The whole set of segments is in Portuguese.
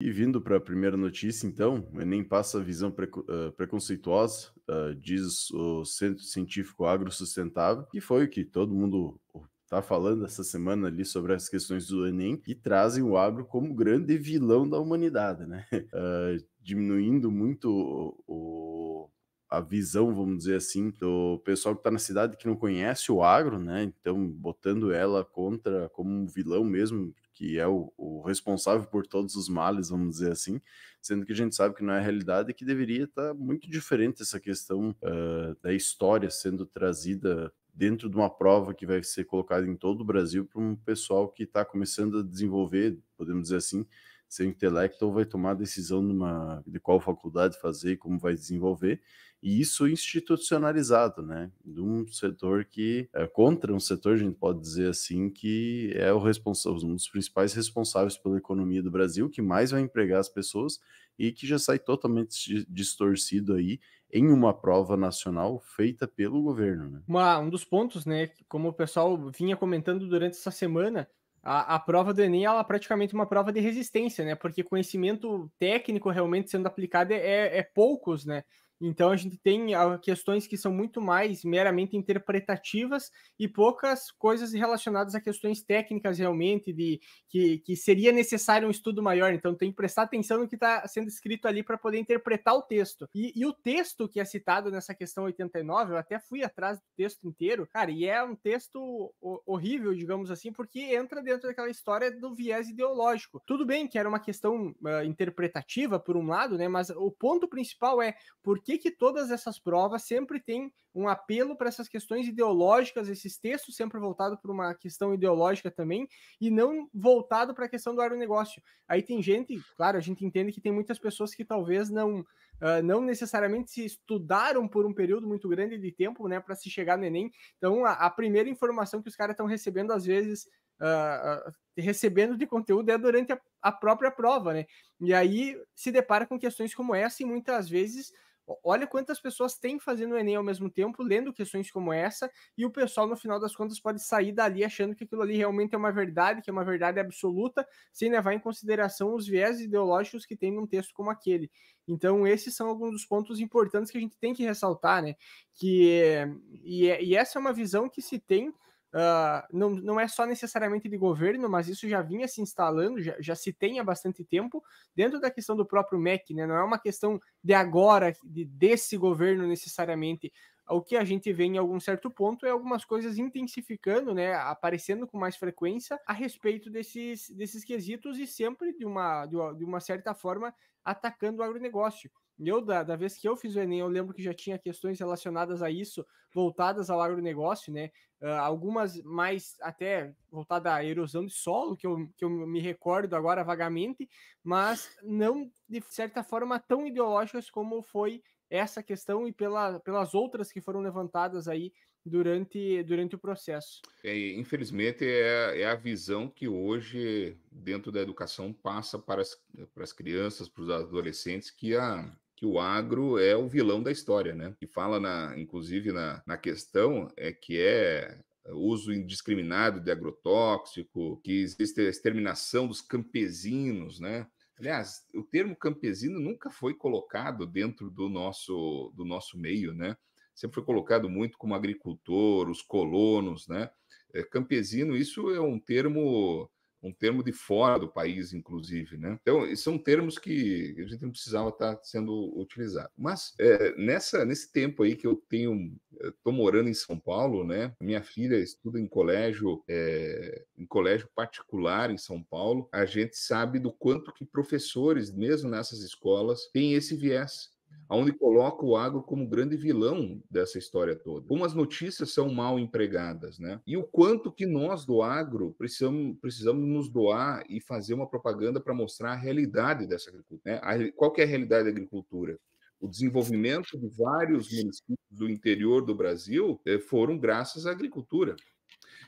E vindo para a primeira notícia, então, o Enem passa a visão eh, preconceituosa, eh, diz o Centro Científico agro-sustentável, que foi o que todo mundo está falando essa semana ali sobre as questões do Enem, e trazem o agro como grande vilão da humanidade, né? Eh, diminuindo muito o a visão, vamos dizer assim, do pessoal que está na cidade que não conhece o agro, né? Então, botando ela contra como um vilão mesmo, que é o, o responsável por todos os males, vamos dizer assim, sendo que a gente sabe que não é a realidade e que deveria estar tá muito diferente essa questão uh, da história sendo trazida dentro de uma prova que vai ser colocada em todo o Brasil para um pessoal que está começando a desenvolver, podemos dizer assim, seu intelecto vai tomar a decisão de qual faculdade fazer e como vai desenvolver, e isso institucionalizado, né? De um setor que, é, contra um setor, a gente pode dizer assim, que é o responsável, um dos principais responsáveis pela economia do Brasil, que mais vai empregar as pessoas e que já sai totalmente distorcido aí em uma prova nacional feita pelo governo. Né? Uma, um dos pontos, né, como o pessoal vinha comentando durante essa semana, a, a prova do Enem ela é praticamente uma prova de resistência, né? Porque conhecimento técnico realmente sendo aplicado é, é, é poucos, né? Então a gente tem ah, questões que são muito mais meramente interpretativas e poucas coisas relacionadas a questões técnicas realmente de que, que seria necessário um estudo maior. Então tem que prestar atenção no que está sendo escrito ali para poder interpretar o texto. E, e, o texto que é citado nessa questão 89, eu até fui atrás do texto inteiro, cara, e é um texto horrível, digamos assim, porque entra dentro daquela história do viés ideológico. Tudo bem que era uma questão uh, interpretativa por um lado, né? Mas o ponto principal é por que, que todas essas provas sempre têm um apelo para essas questões ideológicas, esses textos sempre voltados para uma questão ideológica também, e não voltado para a questão do agronegócio. Aí tem gente, claro, a gente entende que tem muitas pessoas que talvez não, uh, não necessariamente se estudaram por um período muito grande de tempo né, para se chegar no Enem. Então, a, a primeira informação que os caras estão recebendo, às vezes, Uh, uh, recebendo de conteúdo é durante a, a, própria prova, né? E aí se depara com questões como essa e muitas vezes Olha quantas pessoas têm fazendo o Enem ao mesmo tempo, lendo questões como essa, e o pessoal, no final das contas, pode sair dali achando que aquilo ali realmente é uma verdade, que é uma verdade absoluta, sem levar em consideração os viés ideológicos que tem num texto como aquele. Então, esses são alguns dos pontos importantes que a gente tem que ressaltar, né? Que, e, é, e essa é uma visão que se tem Uh, não, não é só necessariamente de governo, mas isso já vinha se instalando, já, já, se tem há bastante tempo, dentro da questão do próprio MEC, né? não é uma questão de agora, de, desse governo necessariamente, o que a gente vê em algum certo ponto é algumas coisas intensificando, né, aparecendo com mais frequência a respeito desses, desses quesitos e sempre de uma, de uma, de uma certa forma atacando o agronegócio. Eu, da, da vez que eu fiz o Enem, eu lembro que já tinha questões relacionadas a isso, voltadas ao agronegócio, né? Uh, algumas mais até voltadas à erosão de solo, que eu, que eu me recordo agora vagamente, mas não de certa forma tão ideológicas como foi essa questão e pela, pelas outras que foram levantadas aí durante, durante o processo. É, infelizmente, é, é, a visão que hoje, dentro da educação, passa para as, para as crianças, para os adolescentes, que a, que o agro é o vilão da história, né? Que fala, na, inclusive, na, na questão é que é uso indiscriminado de agrotóxico, que existe a exterminação dos campesinos, né? Aliás, o termo campesino nunca foi colocado dentro do nosso, do nosso meio, né? Sempre foi colocado muito como agricultor, os colonos, né? É, campesino, isso é um termo um termo de fora do país, inclusive, né? Então, são termos que a gente não precisava estar tá sendo utilizado. Mas é, nessa, nesse tempo aí que eu tenho, estou é, morando em São Paulo, né? Minha filha estuda em colégio, é, em colégio particular em São Paulo. A gente sabe do quanto que professores, mesmo nessas escolas, têm esse viés onde coloca o agro como grande vilão dessa história toda. Como as notícias são mal empregadas, né? E o quanto que nós do agro precisamos, precisamos nos doar e fazer uma propaganda para mostrar a realidade dessa agricultura. Né? A, qual que é a realidade da agricultura? o desenvolvimento de vários municípios do interior do Brasil eh, foram graças à agricultura.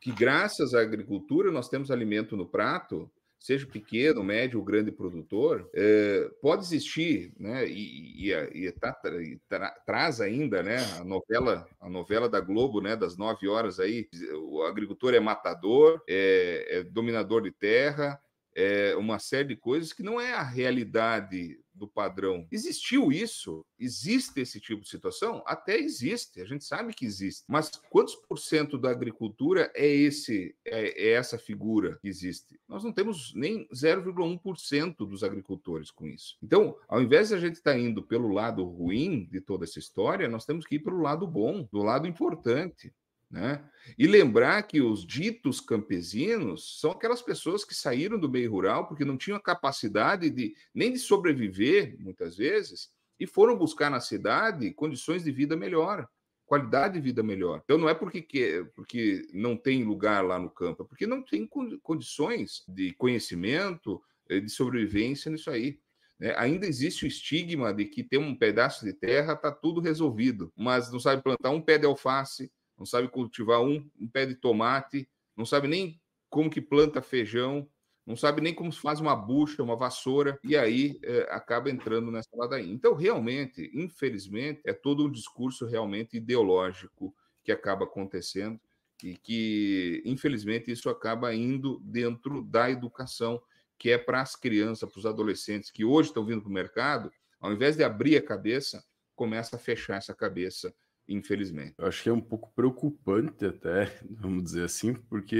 Que graças à agricultura nós temos alimento no prato seja pequeno, médio ou grande produtor, é, pode existir, né? E, e, e, tá, e tra, traz ainda, né? A novela, a novela da Globo, né? Das nove horas aí, o agricultor é matador, é, é dominador de terra, é uma série de coisas que não é a realidade do padrão. Existiu isso? Existe esse tipo de situação? Até existe, a gente sabe que existe. Mas quantos por cento da agricultura é esse é, é essa figura que existe? Nós não temos nem 0,1% dos agricultores com isso. Então, ao invés de a gente estar tá indo pelo lado ruim de toda essa história, nós temos que ir para o lado bom, do lado importante. Né? E lembrar que os ditos campesinos são aquelas pessoas que saíram do meio rural porque não tinham a capacidade de nem de sobreviver, muitas vezes, e foram buscar na cidade condições de vida melhor, qualidade de vida melhor. Então não é porque, que, porque não tem lugar lá no campo, é porque não tem condições de conhecimento, eh, de sobrevivência nisso aí. Né? Ainda existe o estigma de que ter um pedaço de terra está tudo resolvido, mas não sabe plantar um pé de alface, não sabe cultivar um, um pé de tomate, não sabe nem como que planta feijão, não sabe nem como se faz uma bucha, uma vassoura, e aí é, acaba entrando nessa ladainha. Então, realmente, infelizmente, é todo um discurso realmente ideológico que acaba acontecendo e que, infelizmente, isso acaba indo dentro da educação, que é para as crianças, para os adolescentes que hoje estão vindo para o mercado, ao invés de abrir a cabeça, começa a fechar essa cabeça infelizmente. Eu acho que é um pouco preocupante até, vamos dizer assim, porque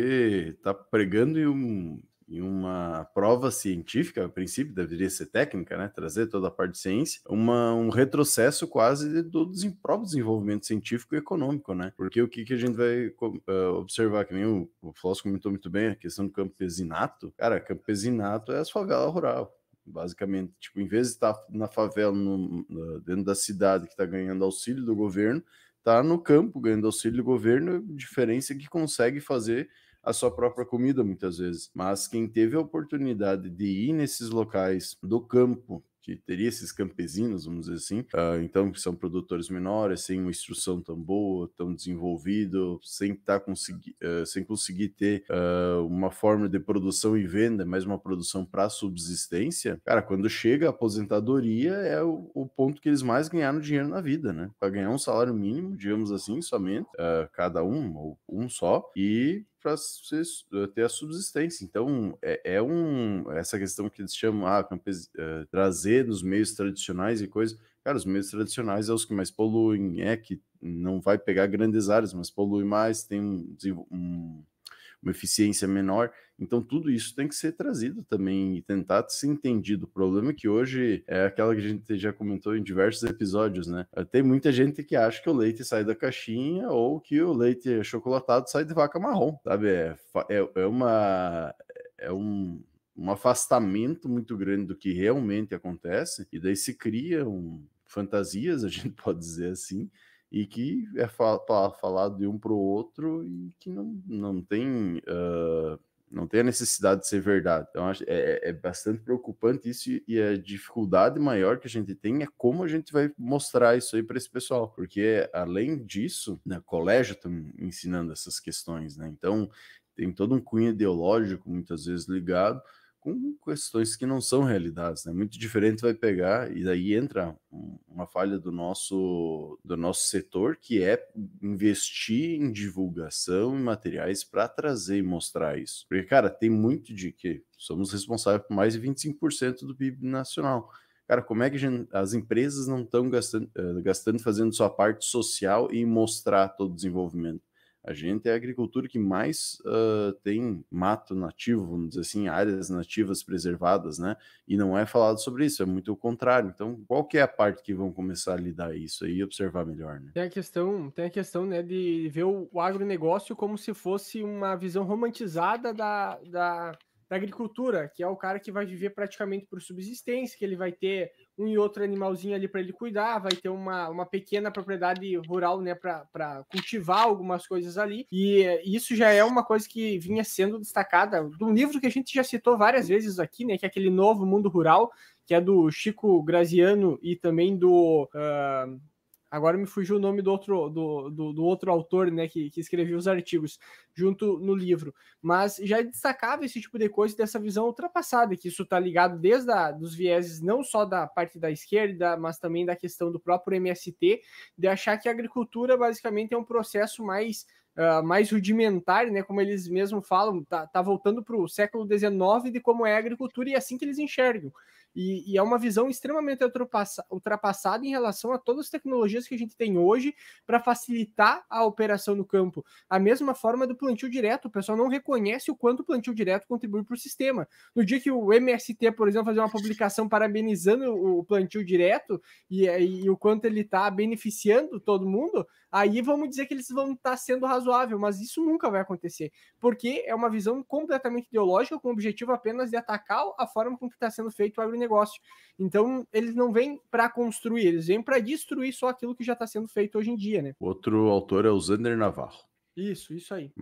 está pregando em, um, em, uma prova científica, a princípio deveria ser técnica, né, trazer toda a parte de ciência, uma, um retrocesso quase do próprio desenvolvimento científico e econômico, né? Porque o que, que a gente vai uh, observar, que nem o, o comentou muito bem, a questão do campesinato, cara, campesinato é as favelas rural, basicamente. Tipo, em vez de estar tá na favela, no, dentro da cidade, que está ganhando auxílio do governo, está no campo ganhando auxílio do governo, diferença é que consegue fazer a sua própria comida muitas vezes. Mas quem teve a oportunidade de ir nesses locais do campo que teria esses campesinos, vamos dizer assim, uh, então que são produtores menores, sem uma instrução tão boa, tão desenvolvido, sem tá consegui, uh, sem conseguir ter uh, uma forma de produção e venda, mas uma produção para subsistência. Cara, quando chega a aposentadoria é o, o, ponto que eles mais ganharam dinheiro na vida, né? Para ganhar um salário mínimo, digamos assim, somente cada um ou um só e para eh, ter a subsistência. Então, é, é, um essa questão que eles chamam ah, campes, uh, eh, trazer nos meios tradicionais e coisa. Cara, os meios tradicionais é os que mais poluem, é que não vai pegar grandes áreas, mas polui mais, tem um, um uma eficiência menor. Então, tudo isso tem que ser trazido também e tentar ser entendido. O problema é que hoje é aquela que a gente já comentou em diversos episódios, né? Tem muita gente que acha que o leite sai da caixinha ou que o leite achocolatado sai de vaca marrom, sabe? É, é, é uma. É um um afastamento muito grande do que realmente acontece, e daí se criam fantasias, a gente pode dizer assim, e que é fa falado de um para o outro e que não, não tem uh, não tem a necessidade de ser verdade. Então acho, é, é, é bastante preocupante isso e a dificuldade maior que a gente tem é como a gente vai mostrar isso aí para esse pessoal, porque além disso, né, colégio estão tá ensinando essas questões, né? Então tem todo um cunho ideológico muitas vezes ligado com questões que não são realidades, né? Muito diferente vai pegar e daí entra uma falha do nosso do nosso setor que é investir em divulgação e materiais para trazer e mostrar isso. Porque cara, tem muito de que somos responsáveis por mais de 25% do PIB nacional. Cara, como é que gente, as empresas não estão gastando, eh, gastando fazendo sua parte social e mostrar todo o desenvolvimento? A gente é a agricultura que mais uh, tem mato nativo, vamos dizer assim, áreas nativas preservadas, né? E não é falado sobre isso, é muito o contrário. Então, qual que é a parte que vão começar a lidar isso aí e observar melhor, né? Tem a questão, tem a questão, né, de ver o, agronegócio como se fosse uma visão romantizada da, da, da agricultura, que é o cara que vai viver praticamente por subsistência, que ele vai ter um e outro animalzinho ali para ele cuidar, vai ter uma, uma pequena propriedade rural, né, para cultivar algumas coisas ali. E isso já é uma coisa que vinha sendo destacada de um livro que a gente já citou várias vezes aqui, né, que é aquele Novo Mundo Rural, que é do Chico Graziano e também do. Uh, Agora me fugiu o nome do outro, do, do, do outro autor, né, que, que escreveu os artigos junto no livro. Mas já é destacava esse tipo de coisa dessa visão ultrapassada, que isso está ligado desde a, dos vieses não só da parte da esquerda, mas também da questão do próprio MST, de achar que a agricultura basicamente é um processo mais Uh, mais rudimentar, né? Como eles mesmos falam, tá, tá voltando para o século XIX de como é a agricultura e é assim que eles enxergam. E, e, é uma visão extremamente ultrapassada em relação a todas as tecnologias que a gente tem hoje para facilitar a operação no campo. A mesma forma do plantio direto, o pessoal não reconhece o quanto o plantio direto contribui para o sistema. No dia que o MST, por exemplo, fazer uma publicação parabenizando o plantio direto e, e, e o quanto ele está beneficiando todo mundo, aí vamos dizer que eles vão estar tá sendo razoável, mas isso nunca vai acontecer, porque é uma visão completamente ideológica com o objetivo apenas de atacar a forma como está sendo feito o agronegócio negócio. Então, eles não vêm para construir, eles vêm para destruir só aquilo que já está sendo feito hoje em dia, né? Outro autor é o Zander Navarro. Isso, isso aí. Mas...